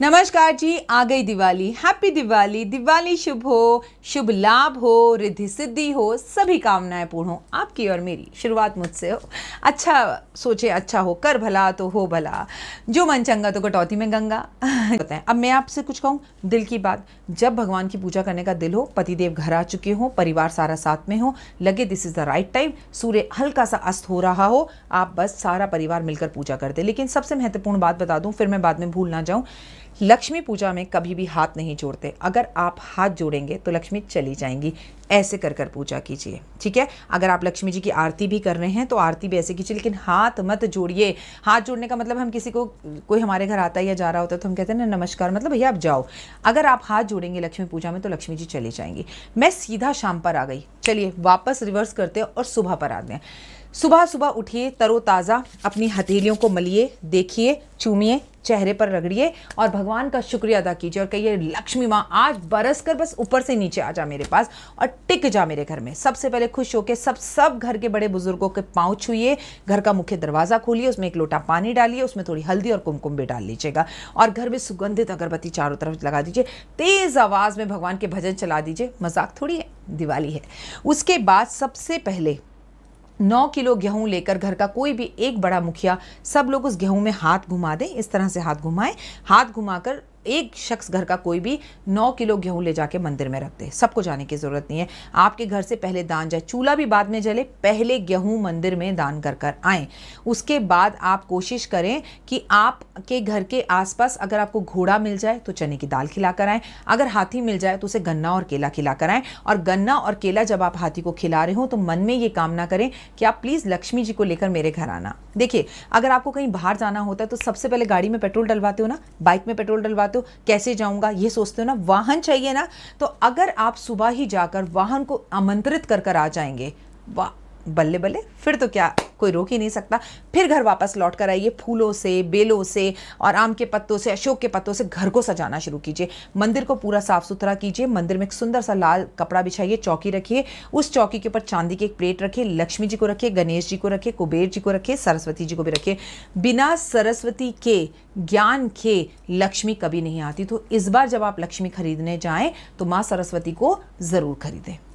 नमस्कार जी आ गई दिवाली हैप्पी दिवाली दिवाली शुभ हो शुभ लाभ हो रिद्धि सिद्धि हो सभी कामनाएं पूर्ण हो आपकी और मेरी शुरुआत मुझसे हो अच्छा सोचे अच्छा हो कर भला तो हो भला जो मन चंगा तो कटौती में गंगा बताएं अब मैं आपसे कुछ कहूँ दिल की बात जब भगवान की पूजा करने का दिल हो पतिदेव घर आ चुके हों परिवार सारा साथ में हो लगे this is the right time सूर्य हल्का सा अस्त हो रहा हो आप बस सारा परिवार मिलकर पूजा करते लेकिन सबसे महत्वपूर्ण बात बता दूँ फिर मैं बाद में भूल ना जाऊँ लक्ष्मी पूजा में कभी भी हाथ नहीं जोड़ते अगर आप हाथ जोड़ेंगे तो लक्ष्मी चली जाएंगी ऐसे कर कर पूजा कीजिए ठीक है अगर आप लक्ष्मी जी की आरती भी कर रहे हैं तो आरती भी ऐसे कीजिए लेकिन हाथ मत जोड़िए हाथ जोड़ने का मतलब हम किसी को कोई हमारे घर आता है या जा रहा होता है तो हम कहते हैं ना नमस्कार मतलब भैया आप जाओ अगर आप हाथ जोड़ेंगे लक्ष्मी पूजा में तो लक्ष्मी जी चली जाएंगी मैं सीधा शाम पर आ गई चलिए वापस रिवर्स करते हैं और सुबह पर आते हैं सुबह सुबह उठिए तरोताज़ा अपनी हथेलियों को मलिए देखिए चूमिए चेहरे पर रगड़िए और भगवान का शुक्रिया अदा कीजिए और कहिए लक्ष्मी माँ आज बरस कर बस ऊपर से नीचे आ जा मेरे पास और टिक जा मेरे घर में सबसे पहले खुश होकर सब सब घर के बड़े बुजुर्गों के पाँव छूए घर का मुख्य दरवाज़ा खोलिए उसमें एक लोटा पानी डालिए उसमें थोड़ी हल्दी और कुमकुम भी डाल लीजिएगा और घर में सुगंधित अगरबत्ती चारों तरफ लगा दीजिए तेज़ आवाज़ में भगवान के भजन चला दीजिए मजाक थोड़ी है दिवाली है उसके बाद सबसे पहले नौ किलो गेहूं लेकर घर का कोई भी एक बड़ा मुखिया सब लोग उस गेहूं में हाथ घुमा दें इस तरह से हाथ घुमाएं हाथ घुमाकर एक शख्स घर का कोई भी नौ किलो गेहूँ ले जाके मंदिर में रख दे सबको जाने की ज़रूरत नहीं है आपके घर से पहले दान जाए चूल्हा भी बाद में जले पहले गेहूँ मंदिर में दान कर कर आएँ उसके बाद आप कोशिश करें कि आपके घर के आसपास अगर आपको घोड़ा मिल जाए तो चने की दाल खिलाकर आए आएँ अगर हाथी मिल जाए तो उसे गन्ना और केला खिला कर आएँ और गन्ना और केला जब आप हाथी को खिला रहे हो तो मन में ये कामना करें कि आप प्लीज़ लक्ष्मी जी को लेकर मेरे घर आना देखिए अगर आपको कहीं बाहर जाना होता है तो सबसे पहले गाड़ी में पेट्रोल डलवाते हो ना बाइक में पेट्रोल डलवाते हो कैसे जाऊंगा ये सोचते हो ना वाहन चाहिए ना तो अगर आप सुबह ही जाकर वाहन को आमंत्रित कर कर आ जाएंगे वाह बल्ले बल्ले फिर तो क्या कोई रोक ही नहीं सकता फिर घर वापस लौट कर आइए फूलों से बेलों से और आम के पत्तों से अशोक के पत्तों से घर को सजाना शुरू कीजिए मंदिर को पूरा साफ सुथरा कीजिए मंदिर में एक सुंदर सा लाल कपड़ा बिछाइए चौकी रखिए उस चौकी के ऊपर चांदी की एक प्लेट रखिए लक्ष्मी जी को रखिए गणेश जी को रखिए कुबेर जी को रखिए सरस्वती जी को भी रखिए बिना सरस्वती के ज्ञान के लक्ष्मी कभी नहीं आती तो इस बार जब आप लक्ष्मी खरीदने जाएं तो माँ सरस्वती को ज़रूर खरीदें